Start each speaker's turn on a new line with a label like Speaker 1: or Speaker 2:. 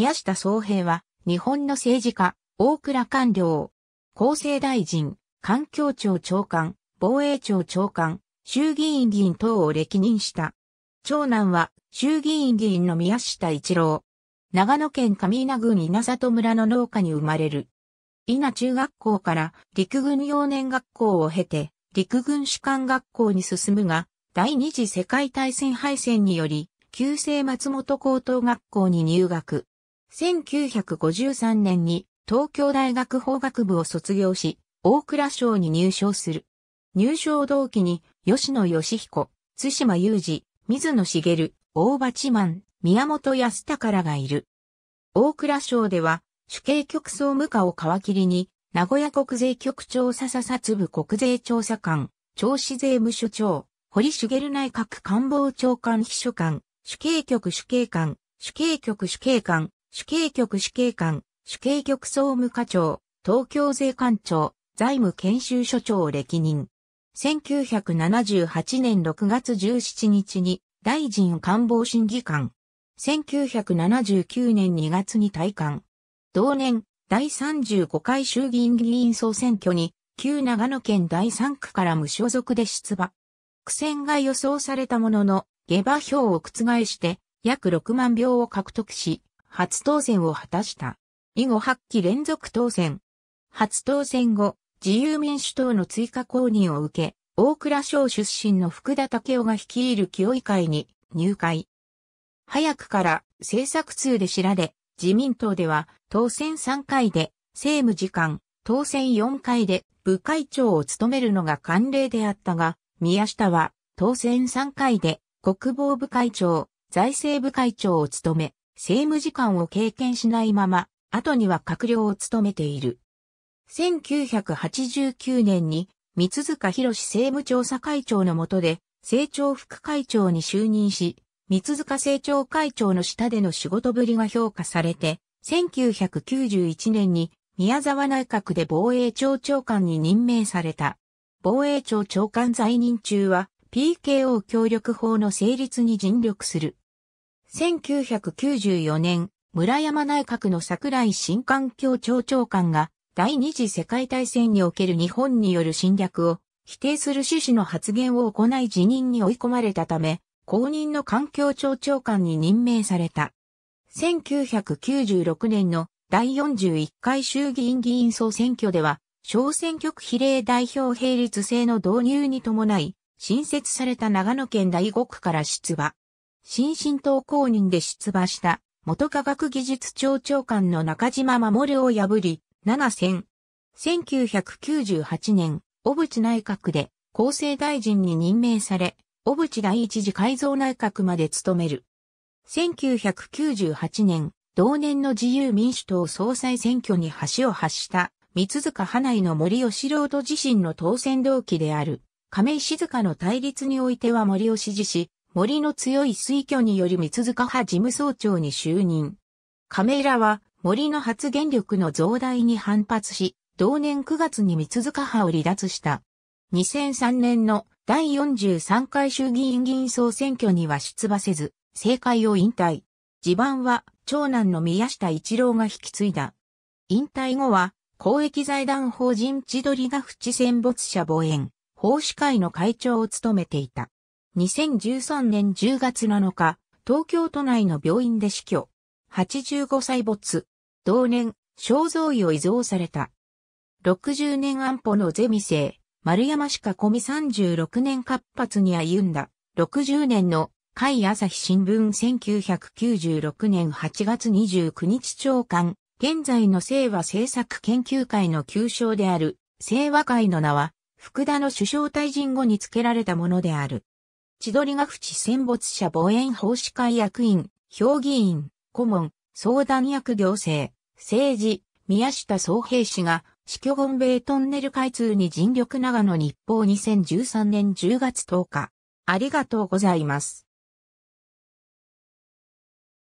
Speaker 1: 宮下総平は、日本の政治家、大倉官僚、厚生大臣、環境庁長官、防衛庁長官、衆議院議員等を歴任した。長男は、衆議院議員の宮下一郎。長野県上稲郡稲里村の農家に生まれる。稲中学校から陸軍幼年学校を経て、陸軍士官学校に進むが、第二次世界大戦敗戦により、旧制松本高等学校に入学。1953年に東京大学法学部を卒業し、大蔵省に入省する。入省同期に、吉野義彦、津島雄二、水野茂、大場千満、宮本康隆らがいる。大蔵省では、主計局総務課を皮切りに、名古屋国税局長笹さつぶ国税調査官、調子税務署長、堀茂内閣官房長官秘書官、主計局主計官、主計局主計官、主計局主計官、主計局総務課長、東京税官庁、財務研修所長を歴任。1978年6月17日に大臣官房審議官。1979年2月に退官。同年、第35回衆議院議員総選挙に、旧長野県第3区から無所属で出馬。苦戦が予想されたものの、下馬評を覆して、約6万票を獲得し、初当選を果たした。以後8期連続当選。初当選後、自由民主党の追加公認を受け、大倉省出身の福田武雄が率いる清い会に入会。早くから政策通で知られ、自民党では当選3回で政務次官、当選4回で部会長を務めるのが慣例であったが、宮下は当選3回で国防部会長、財政部会長を務め、政務次官を経験しないまま、後には閣僚を務めている。1989年に、三塚博政務調査会長の下で、政調副会長に就任し、三塚政調会長の下での仕事ぶりが評価されて、1991年に宮沢内閣で防衛庁長官に任命された。防衛庁長官在任中は PKO 協力法の成立に尽力する。1994年、村山内閣の桜井新環境庁長官が第二次世界大戦における日本による侵略を否定する趣旨の発言を行い辞任に追い込まれたため、公認の環境庁長官に任命された。1996年の第41回衆議院議員総選挙では、小選挙区比例代表並立制の導入に伴い、新設された長野県第5区から出馬。新進党公認で出馬した元科学技術庁長官の中島守を破り、7選。1998年、小渕内閣で厚生大臣に任命され、小渕第一次改造内閣まで務める。1998年、同年の自由民主党総裁選挙に橋を発した三塚花井の森吉郎と自身の当選同期である亀井静香の対立においては森を支持し、森の強い推挙により三塚派事務総長に就任。カメラは森の発言力の増大に反発し、同年9月に三塚派を離脱した。2003年の第43回衆議院議員総選挙には出馬せず、政界を引退。地盤は長男の宮下一郎が引き継いだ。引退後は公益財団法人千鳥が淵戦没者墓園、奉仕会の会長を務めていた。2013年10月7日、東京都内の病院で死去。85歳没。同年、肖像位を遺贈された。60年安保のゼミ生、丸山氏か込み36年活発に歩んだ。60年の、海朝日新聞1996年8月29日長官、現在の清和政策研究会の旧称である、清和会の名は、福田の首相退陣後に付けられたものである。千鳥ヶ淵戦没者防衛奉仕会役員、評議員、顧問、相談役行政、政治、宮下総平氏が、死去ゴンベイトンネル開通に尽力長野日報2013年10月10日。ありがとうございます。